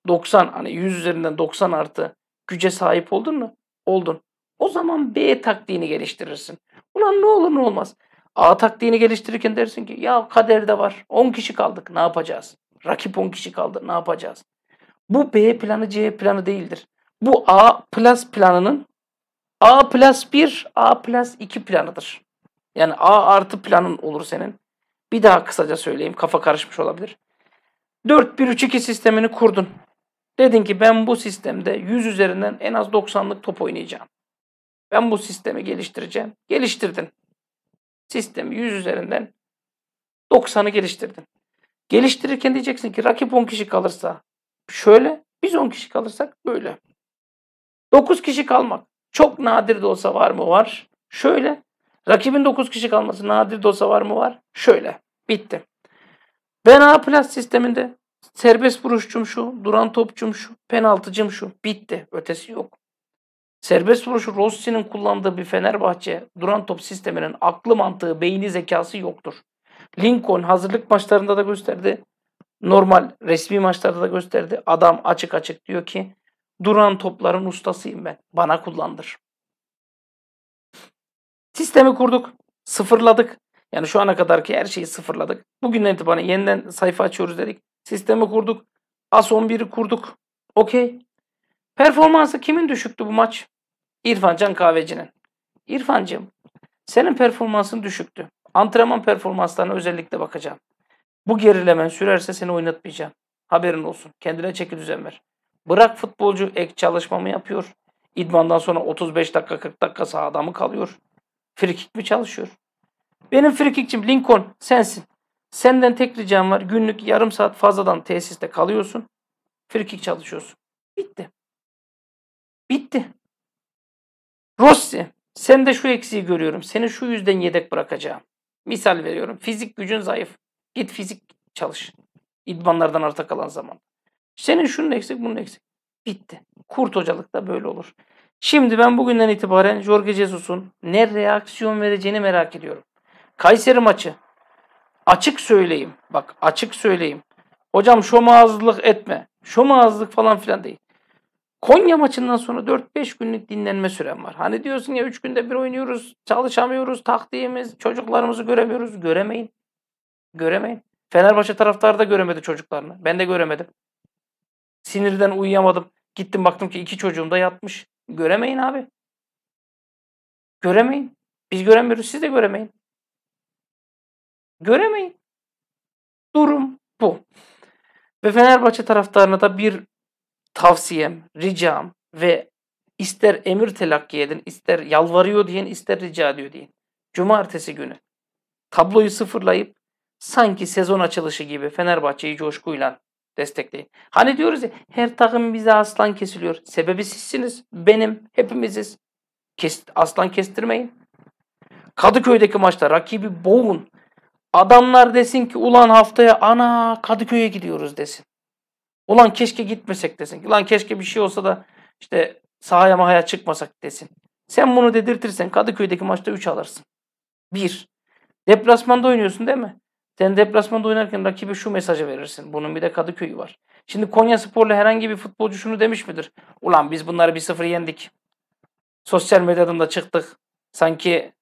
90 hani 100 üzerinden 90 artı güce sahip oldun mu? Oldun. O zaman B taktiğini geliştirirsin. Ulan ne olur ne olmaz. A taktiğini geliştirirken dersin ki ya kaderde var. 10 kişi kaldık ne yapacağız? Rakip 10 kişi kaldı ne yapacağız? Bu B planı C planı değildir. Bu A plus planının A plus 1, A plus 2 planıdır. Yani A artı planın olur senin. Bir daha kısaca söyleyeyim kafa karışmış olabilir. 4-1-3-2 sistemini kurdun. Dedin ki ben bu sistemde 100 üzerinden en az 90'lık top oynayacağım. Ben bu sistemi geliştireceğim. Geliştirdin. Sistemi 100 üzerinden 90'ı geliştirdin. Geliştirirken diyeceksin ki rakip 10 kişi kalırsa şöyle, biz 10 kişi kalırsak böyle. 9 kişi kalmak çok nadir de olsa var mı? Var. Şöyle. Rakibin 9 kişi kalması nadir de olsa var mı? Var. Şöyle. Bitti. Ben A plus sisteminde serbest vuruşçum şu, duran topçum şu, penaltıcım şu. Bitti. Ötesi yok. Serbest vuruşu Rossi'nin kullandığı bir Fenerbahçe duran top sisteminin aklı mantığı, beyni zekası yoktur. Lincoln hazırlık maçlarında da gösterdi normal resmi maçlarda da gösterdi. Adam açık açık diyor ki duran topların ustasıyım ben. Bana kullandır. Sistemi kurduk. Sıfırladık. Yani şu ana kadarki her şeyi sıfırladık. Bugünden itibaren yeniden sayfa açıyoruz dedik. Sistemi kurduk. As 11'i kurduk. Okey. Performansı kimin düşüktü bu maç? İrfan Can Kahveci'nin. İrfancığım senin performansın düşüktü. Antrenman performanslarına özellikle bakacağım. Bu gerilemen sürerse seni oynatmayacağım. Haberin olsun. Kendine çeki düzen ver. Bırak futbolcu ek çalışmamı yapıyor. İdmandan sonra 35 dakika 40 dakika sahada mı kalıyor? Frikik mi çalışıyor? Benim frikikçim Lincoln sensin. Senden tek ricam var. Günlük yarım saat fazladan tesiste kalıyorsun. Frikik çalışıyorsun. Bitti. Bitti. Rossi sen de şu eksiği görüyorum. Seni şu yüzden yedek bırakacağım. Misal veriyorum. Fizik gücün zayıf. Git fizik çalış. İdmanlardan arta kalan zaman. Senin şunun eksik, bunun eksik. Bitti. Kurt hocalık da böyle olur. Şimdi ben bugünden itibaren Jorge Jesus'un ne reaksiyon vereceğini merak ediyorum. Kayseri maçı. Açık söyleyeyim. Bak açık söyleyeyim. Hocam şomağızlık etme. Şomağızlık falan filan değil. Konya maçından sonra 4-5 günlük dinlenme sürem var. Hani diyorsun ya 3 günde bir oynuyoruz, çalışamıyoruz, taktiğimiz, çocuklarımızı göremiyoruz. Göremeyin. Göremeyin. Fenerbahçe taraftarı da göremedi çocuklarını. Ben de göremedim. Sinirden uyuyamadım. Gittim baktım ki iki çocuğum da yatmış. Göremeyin abi. Göremeyin. Biz göremiyoruz siz de göremeyin. Göremeyin. Durum bu. Ve Fenerbahçe taraftarına da bir tavsiyem, ricam ve ister emir telakki edin, ister yalvarıyor diyen, ister rica ediyor diyen. Cumartesi günü tabloyu sıfırlayıp sanki sezon açılışı gibi Fenerbahçe'yi coşkuyla destekleyin. Hani diyoruz ya her takım bize aslan kesiliyor. Sebebi sizsiniz. Benim. Hepimiziz. Kes, aslan kestirmeyin. Kadıköy'deki maçta rakibi boğun. Adamlar desin ki ulan haftaya ana Kadıköy'e gidiyoruz desin. Ulan keşke gitmesek desin. Ulan keşke bir şey olsa da işte sahaya mahaya çıkmasak desin. Sen bunu dedirtirsen Kadıköy'deki maçta 3 alırsın. 1. Deplasmanda oynuyorsun değil mi? Sen deplasmanda oynarken rakibe şu mesajı verirsin. Bunun bir de Kadıköy'ü var. Şimdi Konya Spor'la herhangi bir futbolcu şunu demiş midir? Ulan biz bunları bir sıfır yendik. Sosyal medyadan da çıktık. Sanki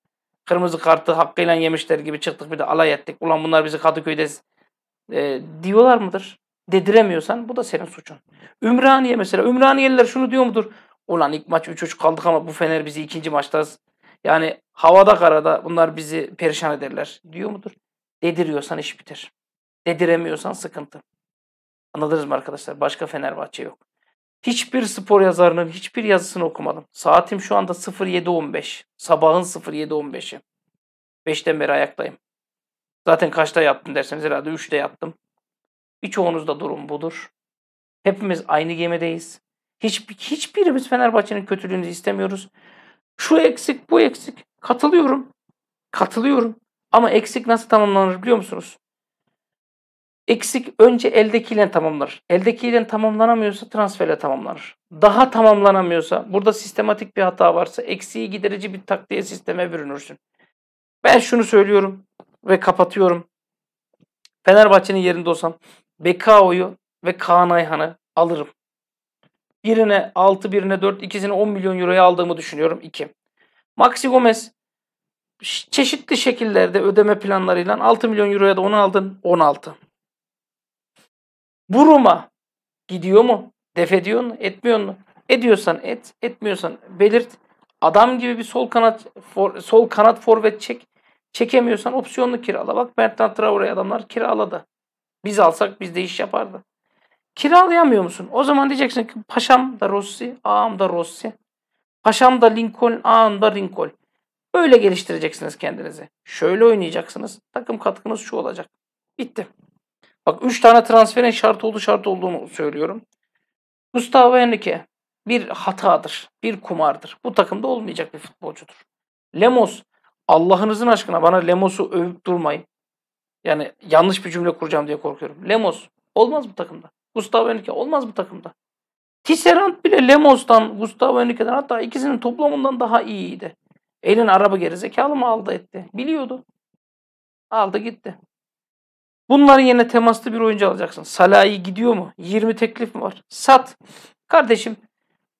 kırmızı kartı hakkıyla yemişler gibi çıktık bir de alay ettik. Ulan bunlar bizi Kadıköy'de e, diyorlar mıdır? Dediremiyorsan bu da senin suçun. Ümraniye mesela. Ümraniyeliler şunu diyor mudur? Ulan ilk maç 3-3 kaldık ama bu Fener bizi ikinci maçta yani havada karada bunlar bizi perişan ederler diyor mudur? Dediriyorsan iş bitir. Dediremiyorsan sıkıntı. Anladınız mı arkadaşlar? Başka Fenerbahçe yok. Hiçbir spor yazarının hiçbir yazısını okumadım. Saatim şu anda 07.15. Sabahın 07.15'i. 5'ten beri ayaktayım. Zaten kaçta yattın derseniz herhalde 3'te yattım. Birçoğunuzda durum budur. Hepimiz aynı gemideyiz. Hiç, hiçbirimiz Fenerbahçe'nin kötülüğünü istemiyoruz. Şu eksik, bu eksik. Katılıyorum. Katılıyorum. Ama eksik nasıl tamamlanır biliyor musunuz? Eksik önce eldekiyle tamamlanır. Eldekiyle tamamlanamıyorsa transferle tamamlanır. Daha tamamlanamıyorsa, burada sistematik bir hata varsa eksiği giderici bir taktiğe sisteme bürünürsün. Ben şunu söylüyorum ve kapatıyorum. Fenerbahçe'nin yerinde olsam Bekao'yu ve Kaan Ayhan'ı alırım. Birine 6, birine 4, ikisini 10 milyon euroya aldığımı düşünüyorum. 2. Maxi Gomez çeşitli şekillerde ödeme planlarıyla 6 milyon euroya da onu aldın 16. Bu Roma gidiyor mu? Def ediyor mu? Etmiyor mu? Ediyorsan et, etmiyorsan belirt. Adam gibi bir sol kanat for, sol kanat forvet çek. Çekemiyorsan opsiyonlu kirala. Bak Bertrand Traore adamlar kiraladı. Biz alsak biz de iş yapardı. Kiralayamıyor musun? O zaman diyeceksin ki paşam da Rossi, ağam da Rossi. Paşam da Lincoln, ağam da Lincoln. Böyle geliştireceksiniz kendinizi. Şöyle oynayacaksınız. Takım katkınız şu olacak. Bitti. Bak 3 tane transferin şart oldu şart olduğunu söylüyorum. Gustavo Henrique bir hatadır. Bir kumardır. Bu takımda olmayacak bir futbolcudur. Lemos Allah'ınızın aşkına bana Lemos'u övüp durmayın. Yani yanlış bir cümle kuracağım diye korkuyorum. Lemos olmaz bu takımda. Gustavo Henrique olmaz bu takımda. Tisserand bile Lemos'tan, Gustavo Henrique'den hatta ikisinin toplamından daha iyiydi. Elin araba gerizekalı mı aldı etti? Biliyordu. Aldı gitti. Bunların yerine temaslı bir oyuncu alacaksın. Salahi gidiyor mu? 20 teklif mi var? Sat. Kardeşim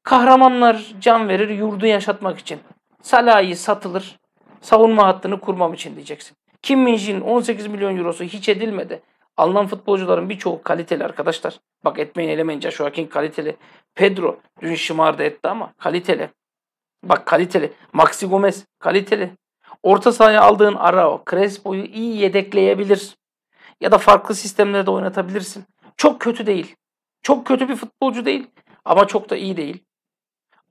kahramanlar can verir yurdu yaşatmak için. Salahi satılır. Savunma hattını kurmam için diyeceksin. Kim min 18 milyon eurosu hiç edilmedi. Alman futbolcuların birçoğu kaliteli arkadaşlar. Bak etmeyin elemeyin Joaquin kaliteli. Pedro dün şımardı etti ama kaliteli. Bak kaliteli. Maxi Gomez kaliteli. Orta sahaya aldığın Arao, Crespo'yu iyi yedekleyebilir. Ya da farklı sistemlerde oynatabilirsin. Çok kötü değil. Çok kötü bir futbolcu değil. Ama çok da iyi değil.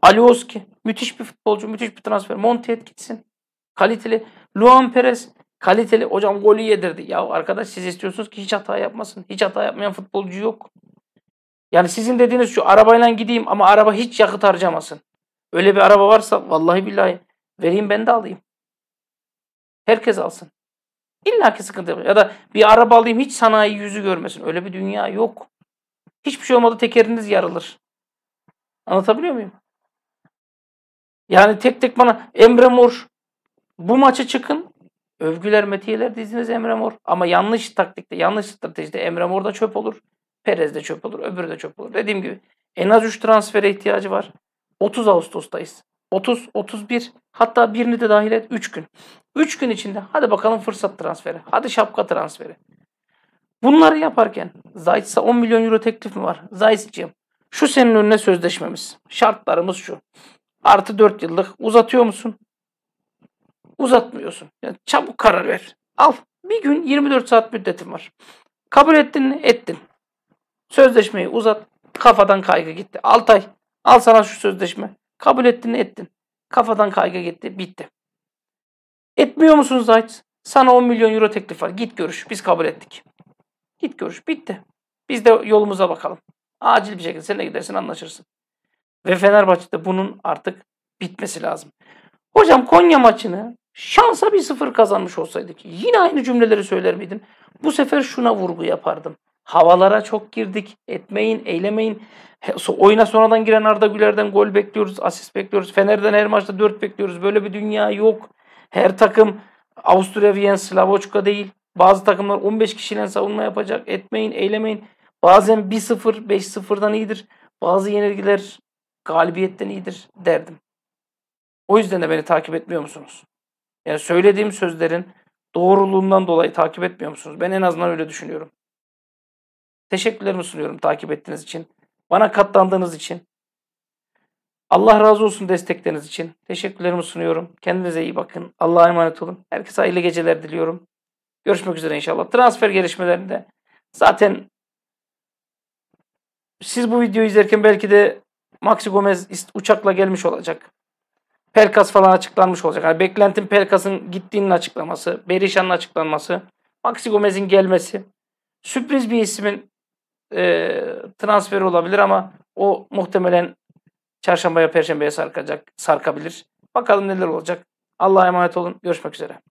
Alioski müthiş bir futbolcu, müthiş bir transfer. Montiet gitsin. Kaliteli. Luan Perez kaliteli. Hocam golü yedirdi. Ya arkadaş siz istiyorsunuz ki hiç hata yapmasın. Hiç hata yapmayan futbolcu yok. Yani sizin dediğiniz şu arabayla gideyim ama araba hiç yakıt harcamasın. Öyle bir araba varsa vallahi billahi vereyim ben de alayım. Herkes alsın. İlla ki sıkıntı yapacak. Ya da bir araba alayım hiç sanayi yüzü görmesin. Öyle bir dünya yok. Hiçbir şey olmadı tekeriniz yarılır. Anlatabiliyor muyum? Yani tek tek bana Emre Mor bu maça çıkın. Övgüler, metiyeler diziniz Emre Mor. Ama yanlış taktikte, yanlış stratejide Emre Mor da çöp olur. Perez de çöp olur, öbürü de çöp olur. Dediğim gibi en az 3 transfere ihtiyacı var. 30 Ağustos'tayız. 30, 31 hatta birini de dahil et 3 gün. 3 gün içinde hadi bakalım fırsat transferi. Hadi şapka transferi. Bunları yaparken Zayt'sa 10 milyon euro teklif mi var? Zayt'ciğim şu senin önüne sözleşmemiz. Şartlarımız şu. Artı 4 yıllık uzatıyor musun? Uzatmıyorsun. Yani çabuk karar ver. Al. Bir gün 24 saat müddetim var. Kabul ettin mi? Ettin. Sözleşmeyi uzat. Kafadan kaygı gitti. 6 ay. Al sana şu sözleşme. Kabul ettin ettin. Kafadan kayga gitti. Bitti. Etmiyor musun Zayt? Sana 10 milyon euro teklif var. Git görüş. Biz kabul ettik. Git görüş. Bitti. Biz de yolumuza bakalım. Acil bir şekilde sen seninle gidersin anlaşırsın. Ve Fenerbahçe'de bunun artık bitmesi lazım. Hocam Konya maçını şansa bir sıfır kazanmış olsaydık yine aynı cümleleri söyler miydin? Bu sefer şuna vurgu yapardım. Havalara çok girdik. Etmeyin, eylemeyin. Oyuna sonradan giren Arda Güler'den gol bekliyoruz, asist bekliyoruz. Fener'den her maçta 4 bekliyoruz. Böyle bir dünya yok. Her takım Avusturya Viyen Slavoçka değil. Bazı takımlar 15 kişiyle savunma yapacak. Etmeyin, eylemeyin. Bazen 1-0, 5-0'dan iyidir. Bazı yenilgiler galibiyetten iyidir derdim. O yüzden de beni takip etmiyor musunuz? Yani söylediğim sözlerin doğruluğundan dolayı takip etmiyor musunuz? Ben en azından öyle düşünüyorum. Teşekkürlerimi sunuyorum takip ettiğiniz için. Bana katlandığınız için. Allah razı olsun destekleriniz için. Teşekkürlerimi sunuyorum. Kendinize iyi bakın. Allah'a emanet olun. Herkese hayırlı geceler diliyorum. Görüşmek üzere inşallah. Transfer gelişmelerinde zaten siz bu videoyu izlerken belki de Maxi Gomez uçakla gelmiş olacak. Pelkas falan açıklanmış olacak. Yani beklentim Pelkas'ın gittiğinin açıklaması, Berişan'ın açıklanması, Maxi Gomez'in gelmesi. Sürpriz bir ismin e, transferi olabilir ama o muhtemelen çarşambaya, perşembeye sarkacak, sarkabilir. Bakalım neler olacak. Allah'a emanet olun. Görüşmek üzere.